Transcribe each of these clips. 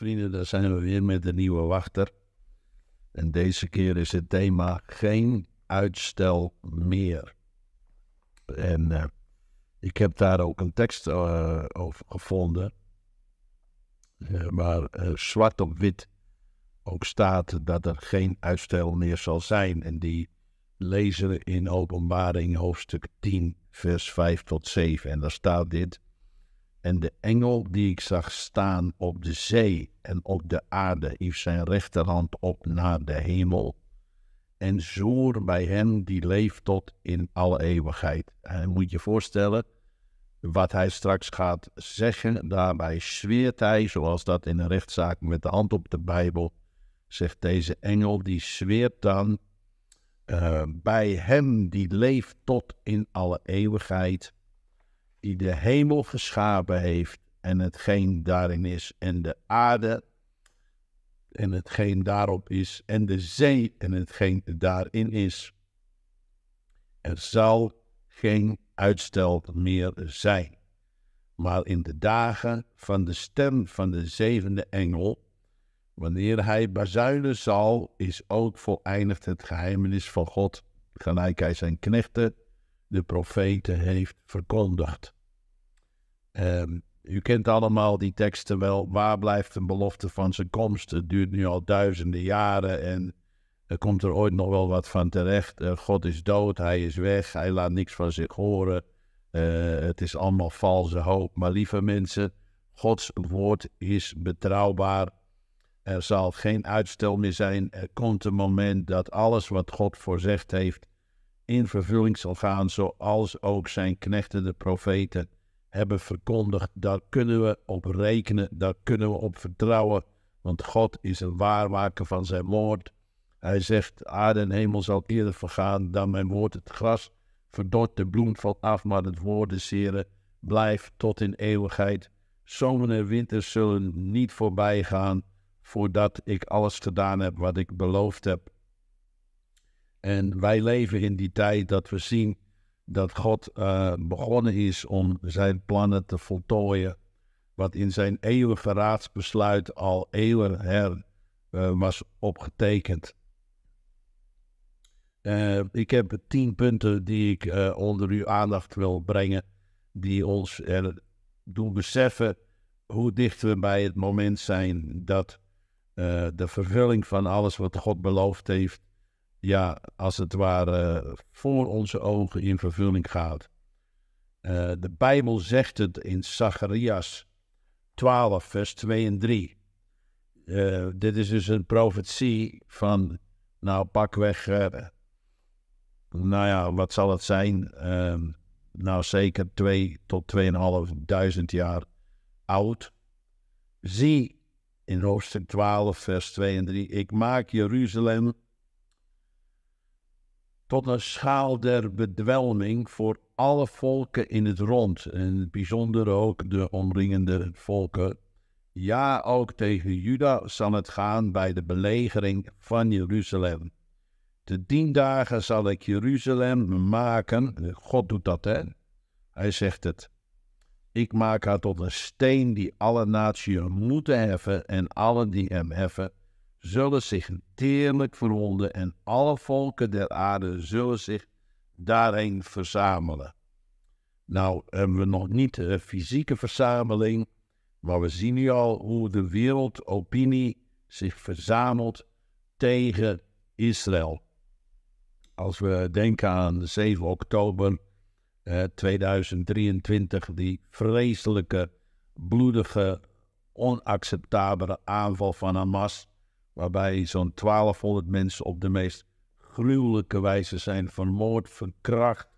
vrienden, daar zijn we weer met de nieuwe wachter. En deze keer is het thema geen uitstel meer. En eh, ik heb daar ook een tekst eh, over gevonden, maar eh, waar zwart op wit ook staat dat er geen uitstel meer zal zijn. En die lezen in Openbaring hoofdstuk 10, vers 5 tot 7. En daar staat dit. En de engel die ik zag staan op de zee en op de aarde, hief zijn rechterhand op naar de hemel. En zoer bij hem die leeft tot in alle eeuwigheid. En moet je voorstellen, wat hij straks gaat zeggen, daarbij zweert hij, zoals dat in een rechtszaak met de hand op de Bijbel, zegt deze engel, die zweert dan eh, bij hem die leeft tot in alle eeuwigheid die de hemel geschapen heeft en hetgeen daarin is, en de aarde en hetgeen daarop is, en de zee en hetgeen daarin is. Er zal geen uitstel meer zijn. Maar in de dagen van de stem van de zevende engel, wanneer hij bazuinen zal, is ook voleindigd het geheimenis van God, gelijk hij zijn knechten de profeten heeft verkondigd. Ehm, u kent allemaal die teksten wel. Waar blijft een belofte van zijn komst? Het duurt nu al duizenden jaren en er komt er ooit nog wel wat van terecht. Eh, God is dood, hij is weg, hij laat niks van zich horen. Eh, het is allemaal valse hoop. Maar lieve mensen, Gods woord is betrouwbaar. Er zal geen uitstel meer zijn. Er komt een moment dat alles wat God voorzegd heeft, in vervulling zal gaan, zoals ook zijn knechten de profeten hebben verkondigd. Daar kunnen we op rekenen, daar kunnen we op vertrouwen, want God is een waarmaker van zijn woord. Hij zegt, aarde en hemel zal eerder vergaan dan mijn woord. Het gras verdort, de bloem valt af, maar het woord des Heren blijft tot in eeuwigheid. Zomer en winter zullen niet voorbij gaan voordat ik alles gedaan heb wat ik beloofd heb. En wij leven in die tijd dat we zien dat God eh, begonnen is om zijn plannen te voltooien. Wat in zijn eeuwenverraadsbesluit al eeuwen her eh, was opgetekend. Eh, ik heb tien punten die ik onder uw aandacht wil brengen. Die ons er doen beseffen hoe dicht we bij het moment zijn dat de vervulling van alles wat God beloofd heeft ja, als het ware voor onze ogen in vervulling gaat. Eh, de Bijbel zegt het in Zacharias 12, vers 2 en 3. Eh, dit is dus een profetie van, nou pakweg, uh, nou ja, wat zal het zijn? Ehm, nou zeker 2 tot 2.500 jaar oud. Zie in hoofdstuk 12, vers 2 en 3, ik maak Jeruzalem tot een schaal der bedwelming voor alle volken in het rond, en bijzonder ook de omringende volken. Ja, ook tegen Juda zal het gaan bij de belegering van Jeruzalem. De tien dagen zal ik Jeruzalem maken. God doet dat, hè? Hij zegt het. Ik maak haar tot een steen die alle naties moeten heffen en allen die hem heffen zullen zich teerlijk verwonden en alle volken der aarde zullen zich daarheen verzamelen. Nou hebben we nog niet de fysieke verzameling, maar we zien nu al hoe de wereldopinie zich verzamelt tegen Israël. Als we denken aan 7 oktober eh, 2023, die vreselijke, bloedige, onacceptabele aanval van Hamas waarbij zo'n 1200 mensen op de meest gruwelijke wijze zijn vermoord, verkracht,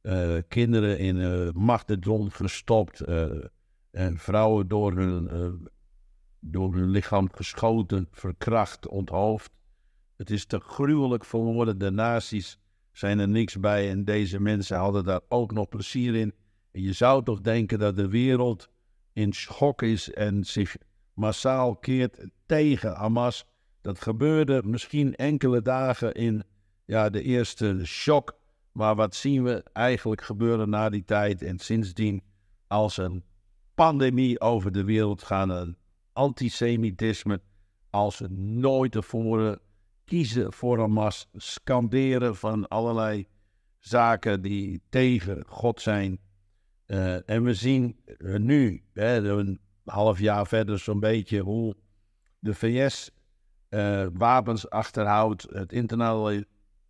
eh, kinderen in uh, machtendom verstopt, eh, en vrouwen door hun, door hun lichaam geschoten, verkracht, onthoofd. Het is te gruwelijk vermoorden. De nazi's zijn er niks bij en deze mensen hadden daar ook nog plezier in. En je zou toch denken dat de wereld in schok is en zich massaal keert tegen Hamas. Dat gebeurde misschien enkele dagen in ja, de eerste shock. Maar wat zien we eigenlijk gebeuren na die tijd en sindsdien als een pandemie over de wereld gaan? Een antisemitisme als nooit tevoren. Kiezen voor Hamas, scanderen van allerlei zaken die tegen God zijn. Eh, en we zien eh, nu, hè, een half jaar verder zo'n beetje, hoe de VS uh, eh, wapens achterhoudt, het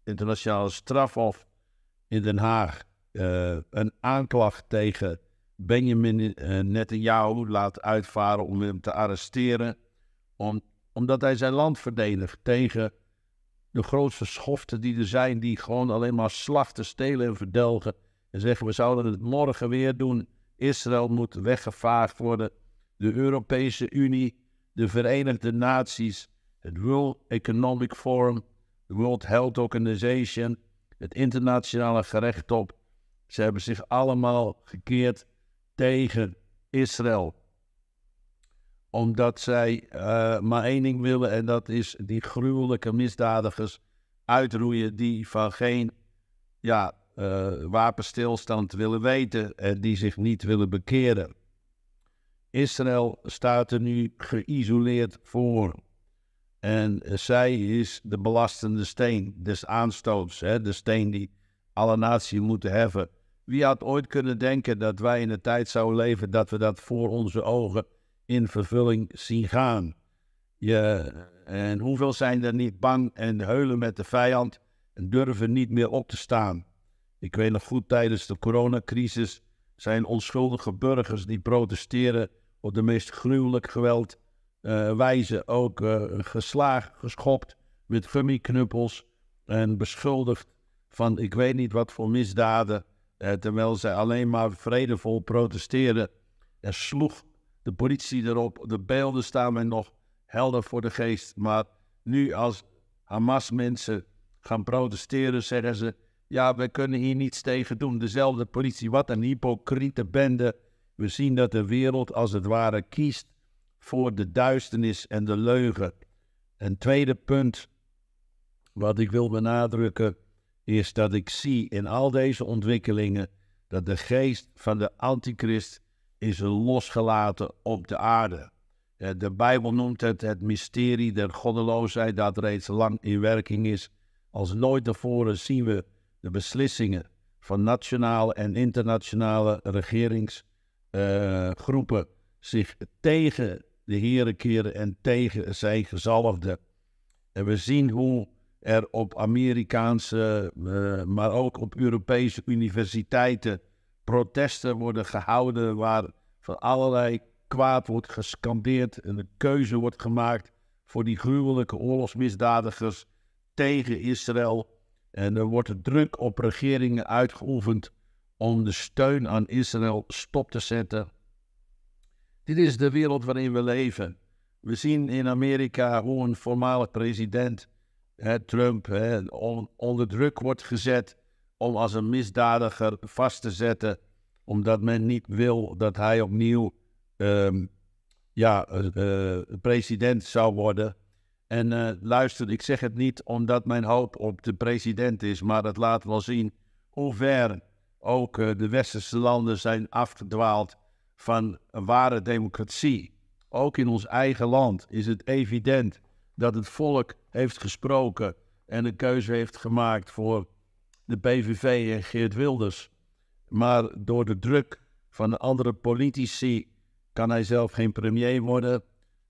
internationale, strafhof in Den Haag eh, een aanklacht tegen Benjamin eh, Netanyahu laat uitvaren om hem te arresteren, omdat hij zijn land verdedigt tegen de grootste schoften die er zijn, die gewoon alleen maar slachten, stelen en verdelgen. En zeggen we zouden het morgen weer doen. Israël moet weggevaagd worden. De Europese Unie de Verenigde Naties, het World Economic Forum, de World Health Organization, het internationale gerechtshof. Ze hebben zich allemaal gekeerd tegen Israël. Omdat zij eh, maar één ding willen en dat is die gruwelijke misdadigers uitroeien die van geen ja, eh, wapenstilstand willen weten en die zich niet willen bekeren. Israël staat er nu geïsoleerd voor. En zij is de belastende steen des aanstoots, hè? de steen die alle naties moeten heffen. Wie had ooit kunnen denken dat wij in de tijd zouden leven dat we dat voor onze ogen in vervulling zien gaan? en hoeveel zijn er niet bang en heulen met de vijand en durven niet meer op te staan? Ik weet nog goed, tijdens de coronacrisis zijn onschuldige burgers die protesteren op de meest gruwelijk geweld eh, wijze ook uh, eh, geslaagd, geschopt met gummiknuppels en beschuldigd van ik weet niet wat voor misdaden, eh, terwijl zij alleen maar vredevol protesteerden. Er sloeg de politie erop, de beelden staan mij nog helder voor de geest, maar nu als Hamas mensen gaan protesteren, zeggen ze, ja, we kunnen hier niets tegen doen. Dezelfde politie, wat een hypocriete bende we zien dat de wereld als het ware kiest voor de duisternis en de leugen. Een tweede punt wat ik wil benadrukken is dat ik zie in al deze ontwikkelingen dat de geest van de antichrist is losgelaten op de aarde. Eh, de Bijbel noemt het het mysterie der goddeloosheid dat reeds lang in werking is. Als nooit tevoren zien we de beslissingen van nationale en internationale regerings- eh, groepen zich tegen de heren keren en tegen zijn gezalfde. En we zien hoe er op Amerikaanse, eh, maar ook op Europese universiteiten protesten worden gehouden waar van allerlei kwaad wordt gescandeerd en een keuze wordt gemaakt voor die gruwelijke oorlogsmisdadigers tegen Israël. En er wordt druk op regeringen uitgeoefend om de steun aan Israël stop te zetten. Dit is de wereld waarin we leven. We zien in Amerika hoe een voormalig president, Trump, hè, onder druk wordt gezet om als een misdadiger vast te zetten, omdat men niet wil dat hij opnieuw ehm, ja, eh, eh, president zou worden. En eh, luister, ik zeg het niet omdat mijn hoop op de president is, maar het laat wel zien hoe ver ook eh, de westerse landen zijn afgedwaald van een ware democratie. Ook in ons eigen land is het evident dat het volk heeft gesproken en een keuze heeft gemaakt voor de PVV en Geert Wilders. Maar door de druk van de andere politici kan hij zelf geen premier worden.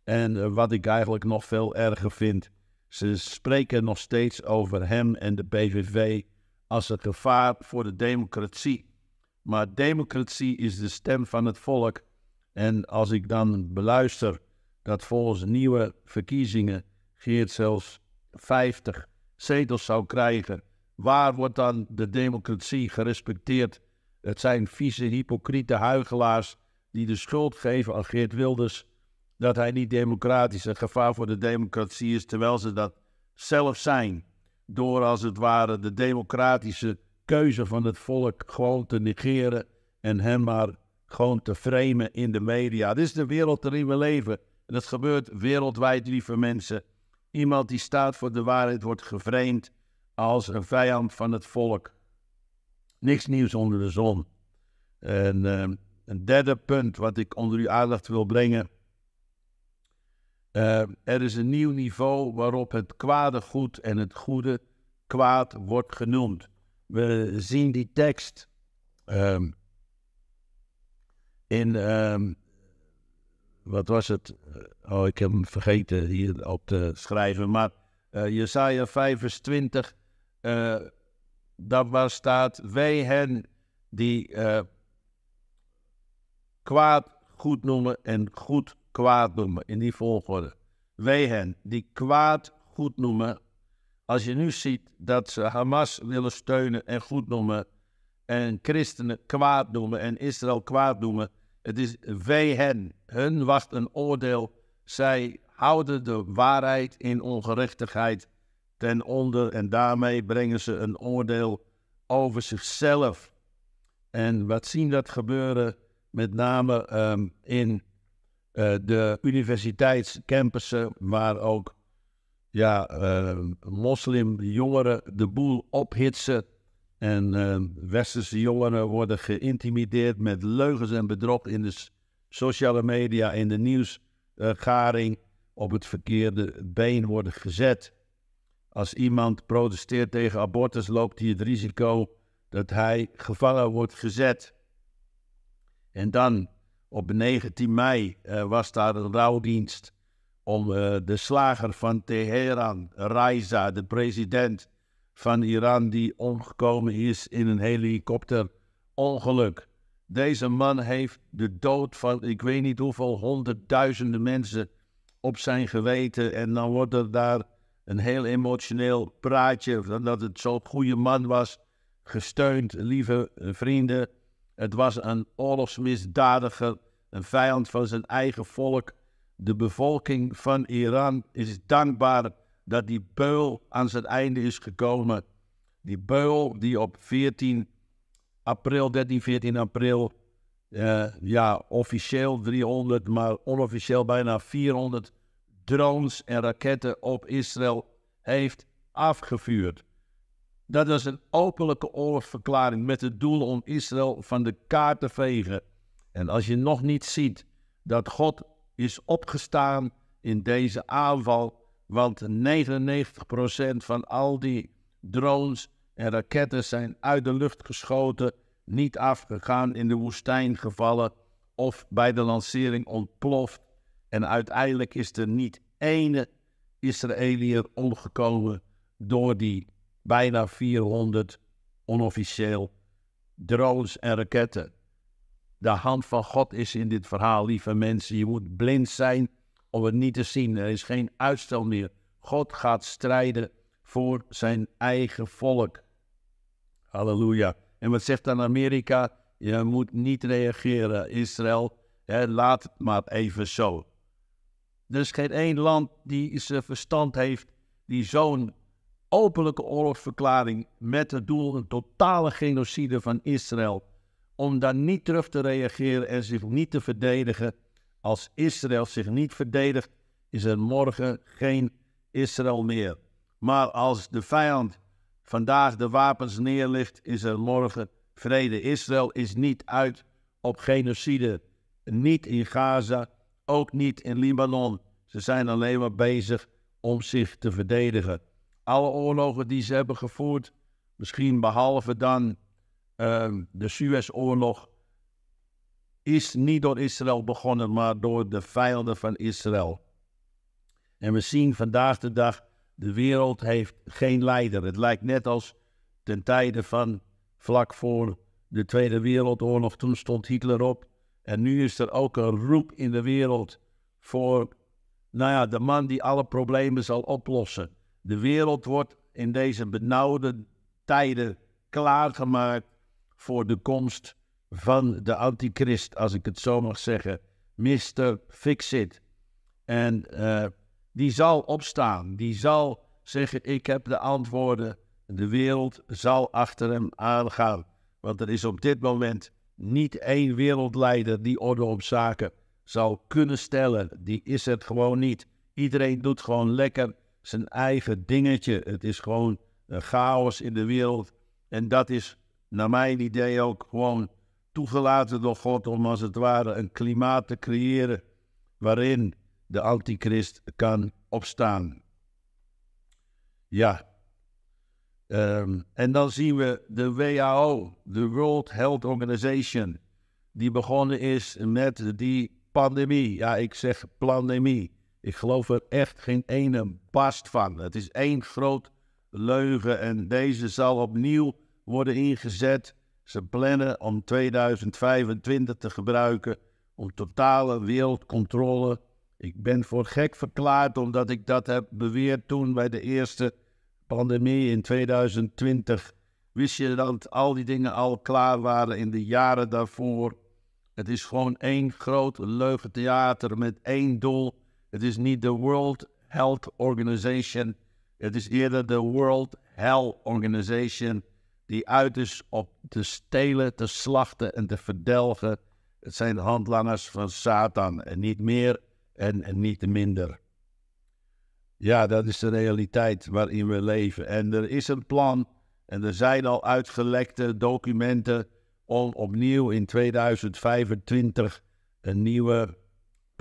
En eh, wat ik eigenlijk nog veel erger vind, ze spreken nog steeds over hem en de PVV als een gevaar voor de democratie. Maar democratie is de stem van het volk. En als ik dan beluister dat volgens nieuwe verkiezingen Geert zelfs 50 zetels zou krijgen, waar wordt dan de democratie gerespecteerd? Het zijn vieze, hypocriete huigelaars die de schuld geven aan Geert Wilders dat hij niet democratisch een gevaar voor de democratie is, terwijl ze dat zelf zijn door als het ware de democratische keuze van het volk gewoon te negeren en hen maar gewoon te framen in de media. Dit is de wereld waarin we leven. En dat gebeurt wereldwijd, lieve mensen. Iemand die staat voor de waarheid wordt gevreemd als een vijand van het volk. Niks nieuws onder de zon. En ehm, een derde punt wat ik onder uw aandacht wil brengen eh, er is een nieuw niveau waarop het kwade goed en het goede kwaad wordt genoemd. We zien die tekst ehm, in, ehm, wat was het? Eh, oh, ik heb hem vergeten hier op te schrijven. Maar eh, Jesaja 5 vers 20, daar waar staat, wij hen die kwaad goed noemen en goed kwaad noemen, in die volgorde. Wij hen die kwaad goed noemen. Als je nu ziet dat ze Hamas willen steunen en goed noemen, en christenen kwaad noemen en Israël kwaad noemen, het is wij hen. Hun wacht een oordeel. Zij houden de waarheid in ongerechtigheid ten onder en daarmee brengen ze een oordeel over zichzelf. En wat zien dat gebeuren met name ehm, in eh, de universiteitscampussen waar ook ja, uh, eh, moslimjongeren de boel ophitsen. En uh, westerse jongeren worden geïntimideerd met leugens en bedrog in de sociale media, in de nieuwsgaring, op het verkeerde been worden gezet. Als iemand protesteert tegen abortus, loopt hij het risico dat hij gevangen wordt gezet. En dan op 19 mei eh, was daar een rouwdienst om eh, de slager van Teheran, Raisa, de president van Iran, die omgekomen is in een helikopterongeluk. Deze man heeft de dood van ik weet niet hoeveel honderdduizenden mensen op zijn geweten. En dan wordt er daar een heel emotioneel praatje dat het zo'n goede man was. Gesteund, lieve eh, vrienden. Het was een oorlogsmisdadiger, een vijand van zijn eigen volk. De bevolking van Iran is dankbaar dat die beul aan zijn einde is gekomen. Die beul die op 14 april, 13, 14 april, eh, ja, officieel 300, maar onofficieel bijna 400 drones en raketten op Israël heeft afgevuurd. Dat is een openlijke oorlogsverklaring met het doel om Israël van de kaart te vegen. En als je nog niet ziet dat God is opgestaan in deze aanval, want 99% van al die drones en raketten zijn uit de lucht geschoten, niet afgegaan, in de woestijn gevallen of bij de lancering ontploft. En uiteindelijk is er niet één Israëliër omgekomen door die bijna 400 onofficieel drones en raketten. De hand van God is in dit verhaal, lieve mensen. Je moet blind zijn om het niet te zien. Er is geen uitstel meer. God gaat strijden voor zijn eigen volk. Halleluja. En wat zegt dan Amerika? Je moet niet reageren, Israël. Hè, laat het maar even zo. Er is geen één land die zijn verstand heeft, die zo'n openlijke oorlogsverklaring met het doel een totale genocide van Israël. Om dan niet terug te reageren en zich niet te verdedigen. Als Israël zich niet verdedigt, is er morgen geen Israël meer. Maar als de vijand vandaag de wapens neerlegt, is er morgen vrede. Israël is niet uit op genocide. Niet in Gaza, ook niet in Libanon. Ze zijn alleen maar bezig om zich te verdedigen alle oorlogen die ze hebben gevoerd, misschien behalve dan ehm, de Suezoorlog, is niet door Israël begonnen, maar door de vijanden van Israël. En we zien vandaag de dag, de wereld heeft geen leider. Het lijkt net als ten tijde van vlak voor de Tweede Wereldoorlog, toen stond Hitler op. En nu is er ook een roep in de wereld voor nou ja, de man die alle problemen zal oplossen. De wereld wordt in deze benauwde tijden klaargemaakt voor de komst van de antichrist, als ik het zo mag zeggen. Mr. Fixit. En eh, die zal opstaan. Die zal zeggen: Ik heb de antwoorden. De wereld zal achter hem aangaan. Want er is op dit moment niet één wereldleider die orde op zaken zou kunnen stellen. Die is het gewoon niet. Iedereen doet gewoon lekker zijn eigen dingetje. Het is gewoon chaos in de wereld. En dat is naar mijn idee ook gewoon toegelaten door God om als het ware een klimaat te creëren waarin de antichrist kan opstaan. Ja. Ehm, en dan zien we de WHO, de World Health Organization, die begonnen is met die pandemie. Ja, ik zeg pandemie. Ik geloof er echt geen ene bast van. Het is één groot leugen en deze zal opnieuw worden ingezet. Ze plannen om 2025 te gebruiken om totale wereldcontrole. Ik ben voor gek verklaard omdat ik dat heb beweerd toen bij de eerste pandemie in 2020. Wist je dat al die dingen al klaar waren in de jaren daarvoor? Het is gewoon één groot leugentheater met één doel het is niet de World Health Organization. Het is eerder de World Hell Organization. Die uit is op te stelen, te slachten en te verdelgen. Het zijn de handlangers van Satan. En niet meer en, en niet minder. Ja, dat is de realiteit waarin we leven. En er is een plan. En er zijn al uitgelekte documenten om opnieuw in 2025 een nieuwe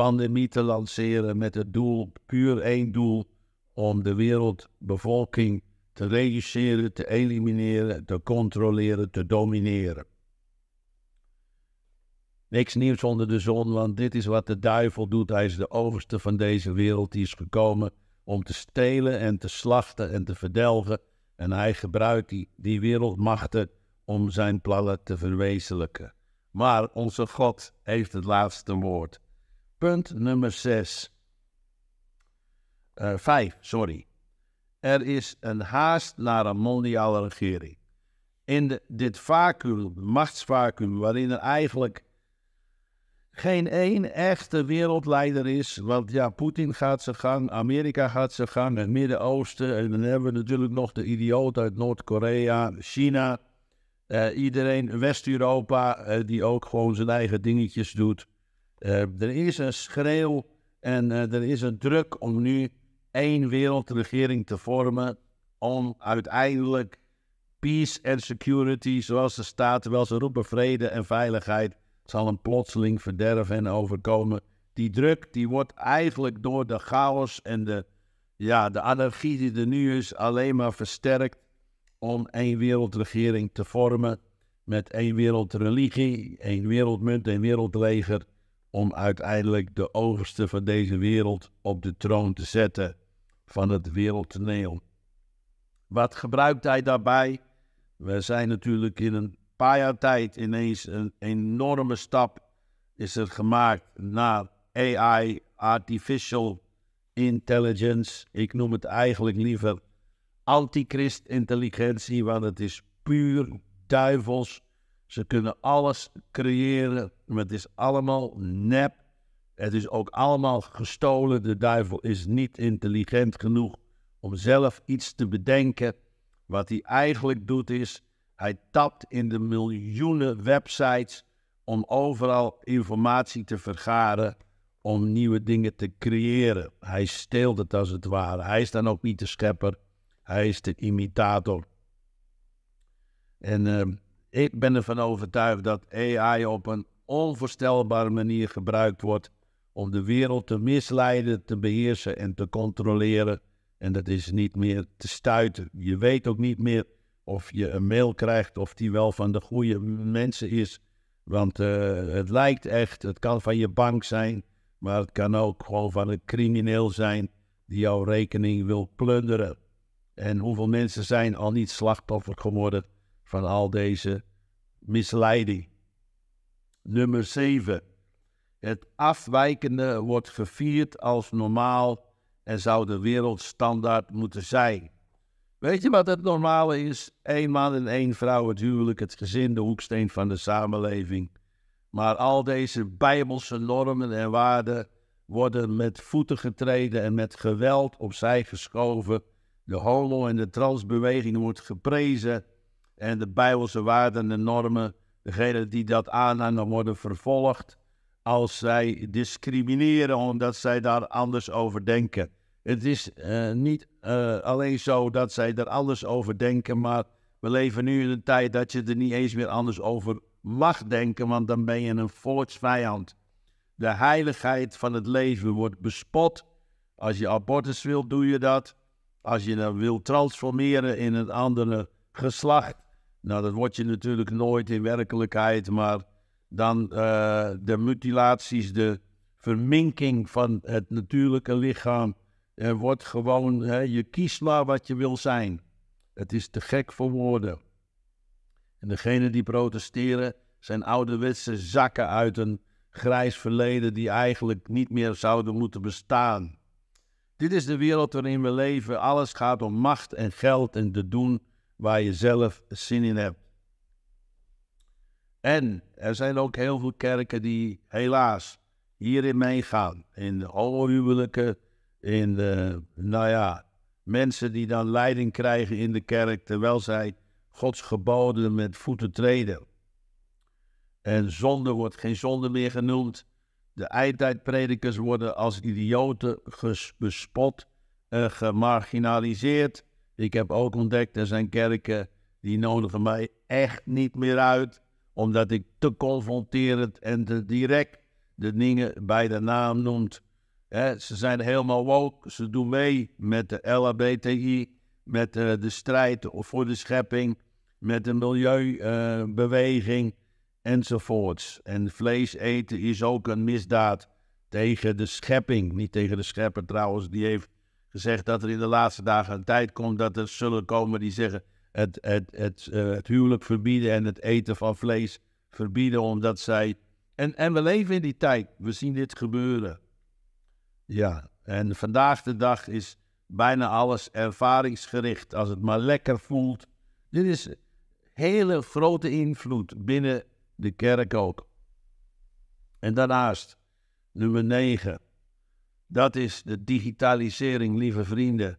pandemie te lanceren met het doel, puur één doel, om de wereldbevolking te reduceren, te elimineren, te controleren, te domineren. Niks nieuws onder de zon, want dit is wat de duivel doet. Hij is de overste van deze wereld, die is gekomen om te stelen en te slachten en te verdelgen. En hij gebruikt die, die wereldmachten om zijn plannen te verwezenlijken. Maar onze God heeft het laatste woord. Punt nummer 6. Eh, vijf, 5, sorry. Er is een haast naar een mondiale regering. In dit vacuüm, machtsvacuüm, waarin er eigenlijk geen één echte wereldleider is. Want ja, Poetin gaat zijn gang, Amerika gaat zijn gang, het Midden-Oosten. En dan hebben we natuurlijk nog de idioot uit Noord-Korea, China. Eh, iedereen, West-Europa, eh, die ook gewoon zijn eigen dingetjes doet. Eh, er is een schreeuw en eh, er is een druk om nu één wereldregering te vormen. Om uiteindelijk peace and security, zoals de staten wel ze roepen, vrede en veiligheid, zal een plotseling verderf en overkomen. Die druk die wordt eigenlijk door de chaos en de, ja, de anarchie die er nu is alleen maar versterkt om één wereldregering te vormen met één wereldreligie, één wereldmunt, één wereldleger om uiteindelijk de overste van deze wereld op de troon te zetten van het wereldtoneel. Wat gebruikt hij daarbij? We zijn natuurlijk in een paar jaar tijd ineens een enorme stap is er gemaakt naar AI, artificial intelligence. Ik noem het eigenlijk liever antichrist intelligentie, want het is puur duivels ze kunnen alles creëren, maar het is allemaal nep. Het is ook allemaal gestolen. De duivel is niet intelligent genoeg om zelf iets te bedenken. Wat hij eigenlijk doet is, hij tapt in de miljoenen websites om overal informatie te vergaren, om nieuwe dingen te creëren. Hij steelt het als het ware. Hij is dan ook niet de schepper, hij is de imitator. En ehm, ik ben ervan overtuigd dat AI op een onvoorstelbare manier gebruikt wordt om de wereld te misleiden, te beheersen en te controleren. En dat is niet meer te stuiten. Je weet ook niet meer of je een mail krijgt of die wel van de goede mensen is. Want eh, het lijkt echt, het kan van je bank zijn, maar het kan ook gewoon van een crimineel zijn die jouw rekening wil plunderen. En hoeveel mensen zijn al niet slachtoffer geworden van al deze misleiding. Nummer 7. Het afwijkende wordt gevierd als normaal en zou de wereldstandaard moeten zijn. Weet je wat het normale is? Eén man en één vrouw, het huwelijk, het gezin, de hoeksteen van de samenleving. Maar al deze bijbelse normen en waarden worden met voeten getreden en met geweld opzij geschoven. De homo- en de transbeweging wordt geprezen en de Bijbelse waarden en normen, degene die dat aanhangen, worden vervolgd als zij discrimineren omdat zij daar anders over denken. Het is eh, niet eh, alleen zo dat zij er anders over denken, maar we leven nu in een tijd dat je er niet eens meer anders over mag denken, want dan ben je een volksvijand. De heiligheid van het leven wordt bespot. Als je abortus wilt, doe je dat. Als je dan wilt transformeren in een andere geslacht, nou, dat word je natuurlijk nooit in werkelijkheid, maar dan eh, de mutilaties, de verminking van het natuurlijke lichaam. Er wordt gewoon, hè, je kiest maar wat je wil zijn. Het is te gek voor woorden. En degenen die protesteren zijn ouderwetse zakken uit een grijs verleden die eigenlijk niet meer zouden moeten bestaan. Dit is de wereld waarin we leven. Alles gaat om macht en geld en te doen waar je zelf zin in hebt. En er zijn ook heel veel kerken die helaas hierin meegaan. In de huwelijken, in de, nou ja, mensen die dan leiding krijgen in de kerk terwijl zij Gods geboden met voeten treden. En zonde wordt geen zonde meer genoemd. De eindtijdpredikers worden als idioten bespot en gemarginaliseerd. Ik heb ook ontdekt, er zijn kerken die nodigen mij echt niet meer uit, omdat ik te confronterend en te direct de dingen bij de naam noemt. ze zijn helemaal woke, ze doen mee met de LHBTI, met de, eh, de strijd voor de schepping, met de milieubeweging uh, enzovoorts. En vlees eten is ook een misdaad tegen de schepping, niet tegen de schepper trouwens, die heeft gezegd dat er in de laatste dagen een tijd komt dat er zullen komen die zeggen het, het, het, eh, het huwelijk verbieden en het eten van vlees verbieden, omdat zij. En, en we leven in die tijd, we zien dit gebeuren. Ja, en vandaag de dag is bijna alles ervaringsgericht, als het maar lekker voelt. Dit is hele grote invloed binnen de kerk ook. En daarnaast, nummer 9. Dat is de digitalisering, lieve vrienden.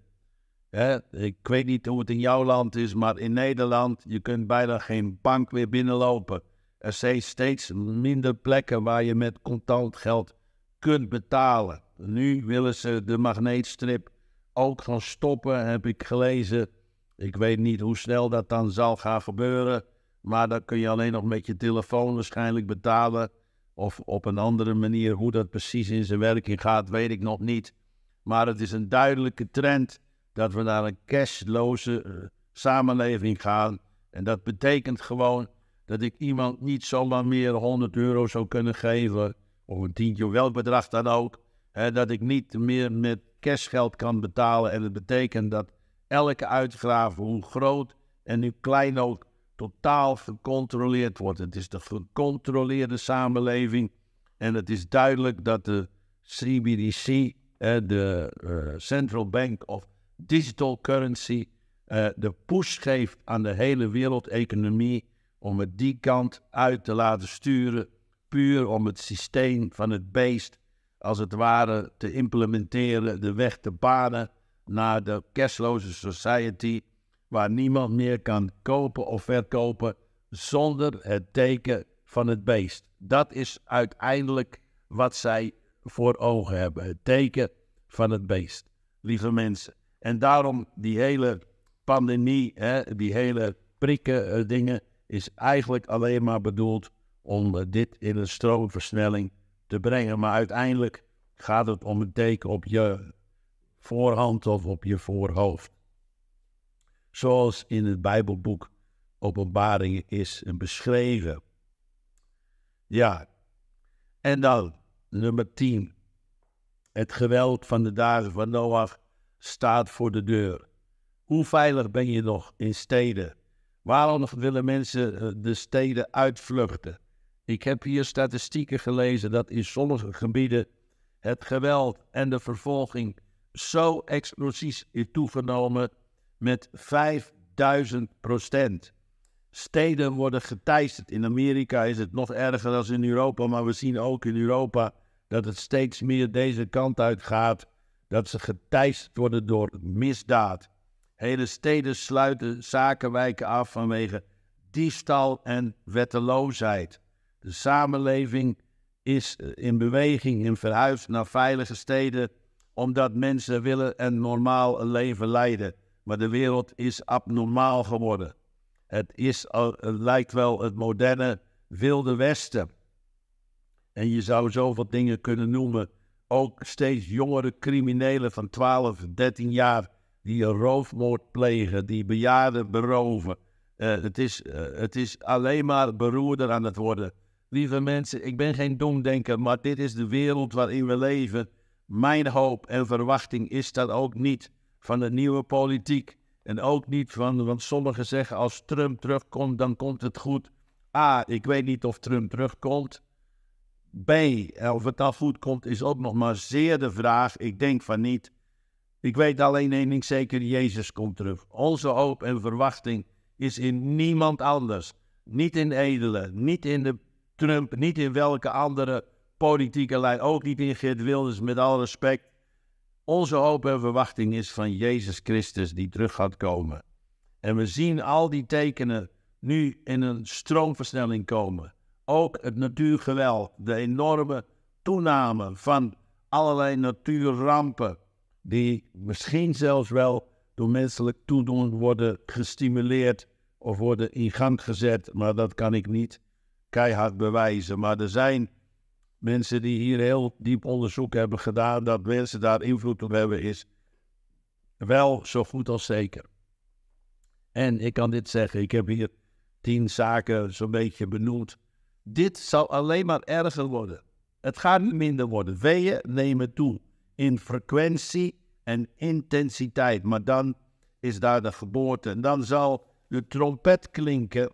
ik weet niet hoe het in jouw land is, maar in Nederland, je kunt bijna geen bank meer binnenlopen. Er zijn steeds minder plekken waar je met contant geld kunt betalen. Nu willen ze de magneetstrip ook gaan stoppen, heb ik gelezen. Ik weet niet hoe snel dat dan zal gaan gebeuren. Maar dan kun je alleen nog met je telefoon waarschijnlijk betalen. Of op een andere manier, hoe dat precies in zijn werking gaat, weet ik nog niet. Maar het is een duidelijke trend dat we naar een cashloze eh, samenleving gaan. En dat betekent gewoon dat ik iemand niet zomaar meer 100 euro zou kunnen geven. Of een tientje, welk bedrag dan ook. Hè, dat ik niet meer met cashgeld kan betalen. En dat betekent dat elke uitgave, hoe groot en hoe klein ook, totaal gecontroleerd wordt. Het is de gecontroleerde samenleving. En het is duidelijk dat de CBDC, eh, de eh, Central Bank of Digital Currency, eh, de push geeft aan de hele wereldeconomie om het die kant uit te laten sturen, puur om het systeem van het beest als het ware te implementeren, de weg te banen naar de cashloze society waar niemand meer kan kopen of verkopen zonder het teken van het beest. Dat is uiteindelijk wat zij voor ogen hebben, het teken van het beest, lieve mensen. En daarom die hele pandemie, hè, die hele prikken eh, dingen, is eigenlijk alleen maar bedoeld om eh, dit in een stroomversnelling te brengen. Maar uiteindelijk gaat het om een teken op je voorhand of op je voorhoofd zoals in het Bijbelboek Openbaringen is beschreven. Ja, en dan nummer 10. Het geweld van de dagen van Noach staat voor de deur. Hoe veilig ben je nog in steden? Waarom willen mensen eh, de steden uitvluchten? Ik heb hier statistieken gelezen dat in sommige gebieden het geweld en de vervolging zo explosief is toegenomen met 5000 procent. Steden worden geteisterd. In Amerika is het nog erger dan in Europa, maar we zien ook in Europa dat het steeds meer deze kant uit gaat. Dat ze geteisterd worden door misdaad. Hele steden sluiten zakenwijken af vanwege diefstal en wetteloosheid. De samenleving is eh, in beweging, in verhuis naar veilige steden, omdat mensen willen een normaal leven leiden maar de wereld is abnormaal geworden. Het, is, het lijkt wel het moderne Wilde Westen. En je zou zoveel dingen kunnen noemen. Ook steeds jongere criminelen van 12, 13 jaar die een roofmoord plegen, die bejaarden beroven. Eh, het, is, eh, het is alleen maar beroerder aan het worden. Lieve mensen, ik ben geen domdenker, maar dit is de wereld waarin we leven. Mijn hoop en verwachting is dat ook niet van de nieuwe politiek. En ook niet van, want sommigen zeggen als Trump terugkomt, dan komt het goed. A, ah, ik weet niet of Trump terugkomt. B, eh, of het dan goed komt, is ook nog maar zeer de vraag. Ik denk van niet. Ik weet alleen één ding zeker, Jezus komt terug. Onze hoop en verwachting is in niemand anders. Niet in Edelen, niet in de Trump, niet in welke andere politieke lijn. Ook niet in Geert Wilders, met alle respect. Onze hoop en verwachting is van Jezus Christus die terug gaat komen. En we zien al die tekenen nu in een stroomversnelling komen. Ook het natuurgeweld, de enorme toename van allerlei natuurrampen, die misschien zelfs wel door menselijk toedoen worden gestimuleerd of worden in gang gezet, maar dat kan ik niet keihard bewijzen. Maar er zijn mensen die hier heel diep onderzoek hebben gedaan, dat mensen daar invloed op hebben, is wel zo goed als zeker. En ik kan dit zeggen, ik heb hier tien zaken zo'n beetje benoemd. Dit zal alleen maar erger worden. Het gaat niet minder worden. Weeën nemen toe in frequentie en intensiteit. Maar dan is daar de geboorte. En dan zal de trompet klinken.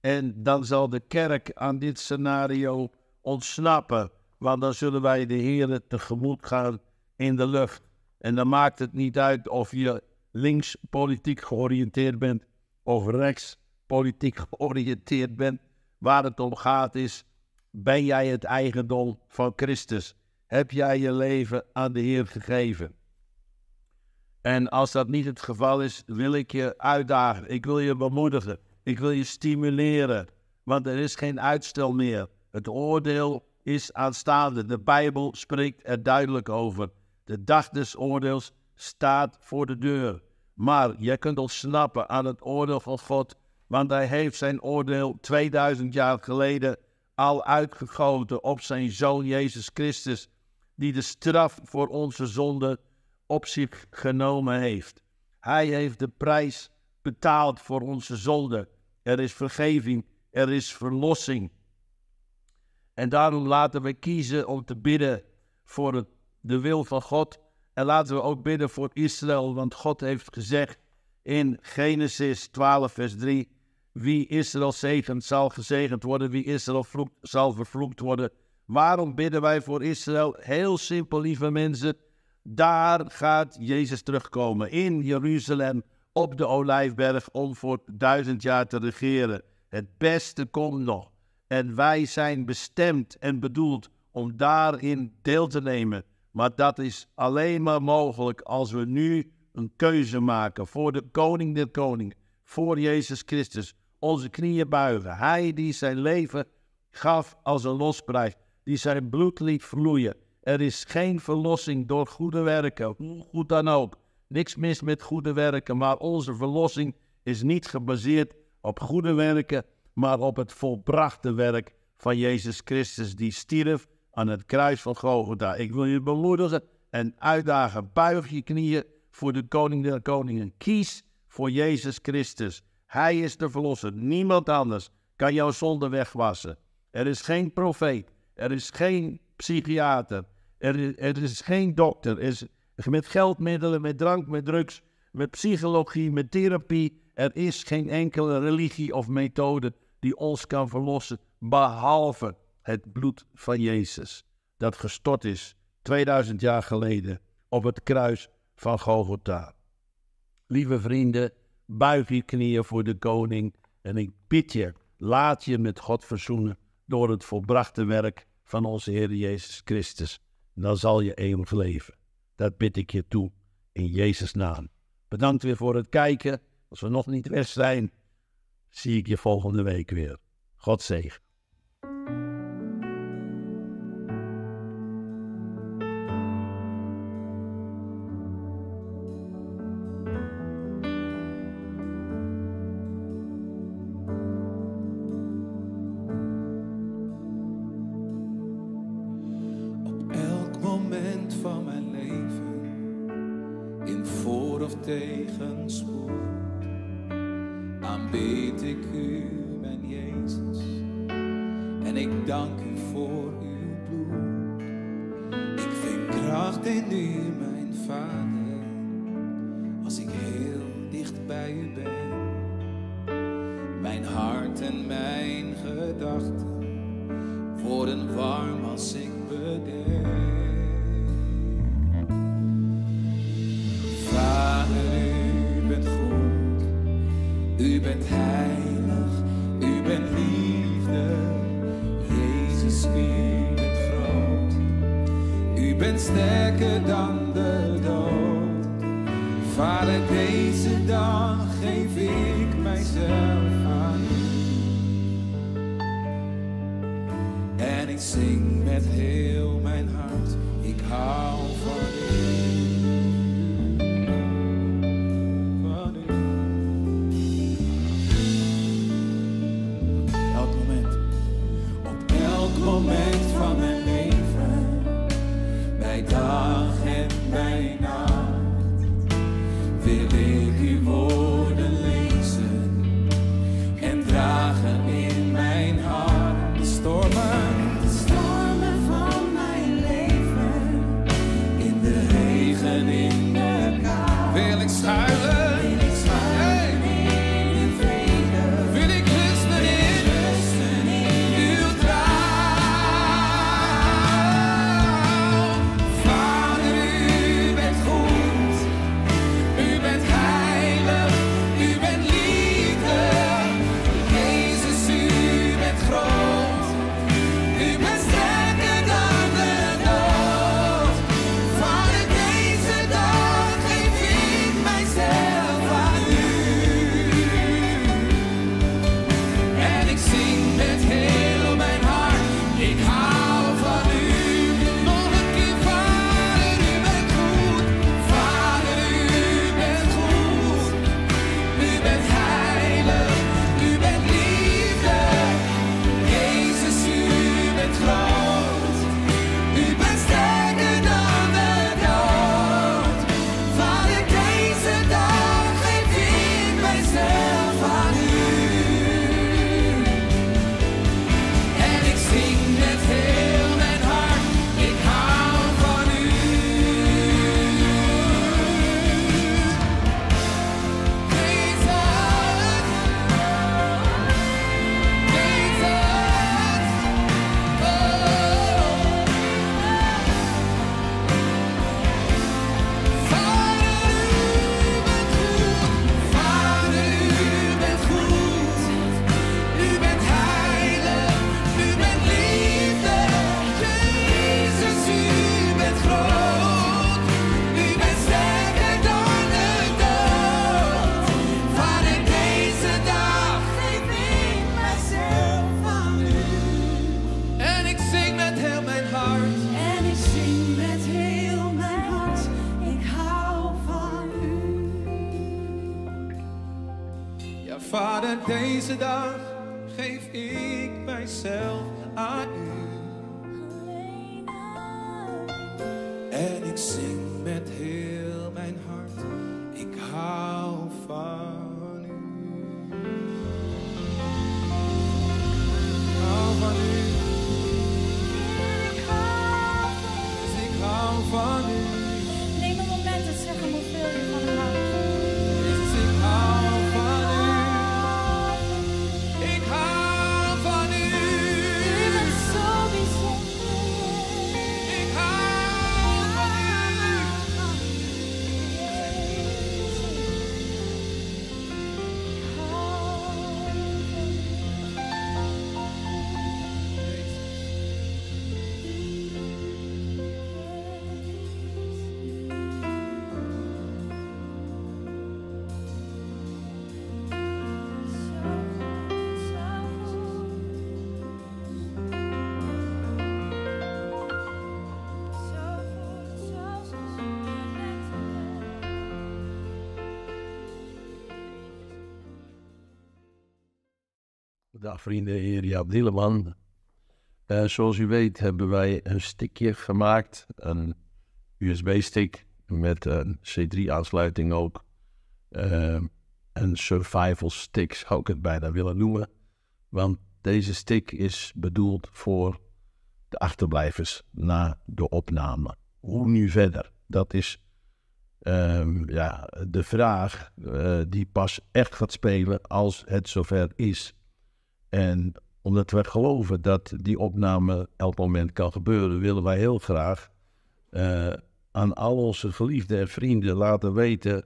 En dan zal de kerk aan dit scenario ontsnappen, want dan zullen wij de Heer tegemoet gaan in de lucht. En dan maakt het niet uit of je links politiek georiënteerd bent of rechts politiek georiënteerd bent. Waar het om gaat is, ben jij het eigendom van Christus? Heb jij je leven aan de Heer gegeven? En als dat niet het geval is, wil ik je uitdagen. Ik wil je bemoedigen. Ik wil je stimuleren. Want er is geen uitstel meer. Het oordeel is aanstaande. De Bijbel spreekt er duidelijk over. De dag des oordeels staat voor de deur. Maar je kunt ontsnappen aan het oordeel van God, want hij heeft zijn oordeel 2000 jaar geleden al uitgegoten op zijn zoon Jezus Christus, die de straf voor onze zonde op zich genomen heeft. Hij heeft de prijs betaald voor onze zonde. Er is vergeving, er is verlossing. En daarom laten we kiezen om te bidden voor de wil van God. En laten we ook bidden voor Israël, want God heeft gezegd in Genesis 12, vers 3: Wie Israël zegent, zal gezegend worden. Wie Israël vloekt, zal vervloekt worden. Waarom bidden wij voor Israël? Heel simpel, lieve mensen. Daar gaat Jezus terugkomen in Jeruzalem op de Olijfberg om voor duizend jaar te regeren. Het beste komt nog. En wij zijn bestemd en bedoeld om daarin deel te nemen. Maar dat is alleen maar mogelijk als we nu een keuze maken voor de koning der koningen, voor Jezus Christus. Onze knieën buigen. Hij die zijn leven gaf als een losprijs, die zijn bloed liet vloeien. Er is geen verlossing door goede werken, hoe goed dan ook. Niks mis met goede werken, maar onze verlossing is niet gebaseerd op goede werken, maar op het volbrachte werk van Jezus Christus, die stierf aan het kruis van Golgotha. Ik wil je bemoedigen en uitdagen. Buig je knieën voor de Koning der Koningen. Kies voor Jezus Christus. Hij is de Verlosser. Niemand anders kan jouw zonde wegwassen. Er is geen profeet. Er is geen psychiater. Er is, er is geen dokter. is, met geldmiddelen, met drank, met drugs, met psychologie, met therapie. Er is geen enkele religie of methode die ons kan verlossen, behalve het bloed van Jezus, dat gestort is 2000 jaar geleden op het kruis van Golgotha. Lieve vrienden, buig je knieën voor de koning en ik bid je, laat je met God verzoenen door het volbrachte werk van onze Heer Jezus Christus. dan zal je eeuwig leven. Dat bid ik je toe in Jezus' naam. Bedankt weer voor het kijken. Als we nog niet weg zijn, zie ik je volgende week weer. God zegen. Mijn hart en mijn gedachten worden warm als ik Dag vrienden, hier Jaap Dieleman. Uh, zoals u weet hebben wij een stickje gemaakt, een USB-stick met een C3-aansluiting ook. Uh, een survival stick zou ik het bijna willen noemen. Want deze stick is bedoeld voor de achterblijvers na de opname. Hoe nu verder? Dat is ehm, ja, de vraag eh, die pas echt gaat spelen als het zover is. En omdat we geloven dat die opname elk moment kan gebeuren, willen wij heel graag eh, aan al onze geliefden en vrienden laten weten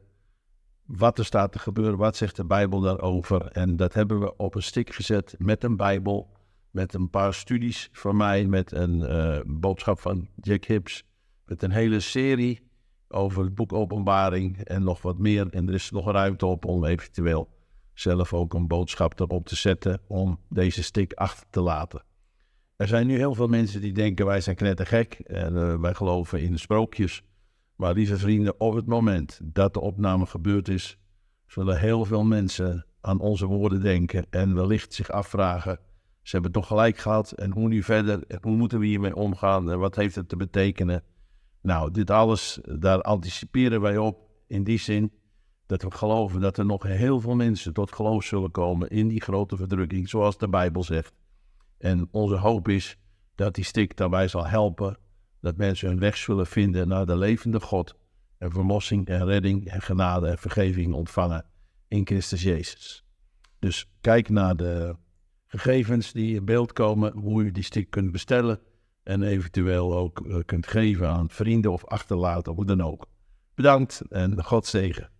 wat er staat te gebeuren, wat zegt de Bijbel daarover. En dat hebben we op een stick gezet met een Bijbel, met een paar studies van mij, met een eh, boodschap van Jack Hibbs, met een hele serie over het boek Openbaring en nog wat meer. En er is nog ruimte op om eventueel zelf ook een boodschap erop te zetten om deze stik achter te laten. Er zijn nu heel veel mensen die denken wij zijn knettergek en eh, wij geloven in sprookjes. Maar lieve vrienden, op het moment dat de opname gebeurd is, zullen heel veel mensen aan onze woorden denken en wellicht zich afvragen, ze hebben toch gelijk gehad en hoe nu verder en hoe moeten we hiermee omgaan en wat heeft het te betekenen. Nou, dit alles, daar anticiperen wij op in die zin dat we geloven dat er nog heel veel mensen tot geloof zullen komen in die grote verdrukking, zoals de Bijbel zegt. En onze hoop is dat die stik daarbij zal helpen, dat mensen hun weg zullen vinden naar de levende God en verlossing en redding en genade en vergeving ontvangen in Christus Jezus. Dus kijk naar de gegevens die in beeld komen, hoe je die stik kunt bestellen en eventueel ook eh, kunt geven aan vrienden of achterlaten, hoe dan ook. Bedankt en God zegen.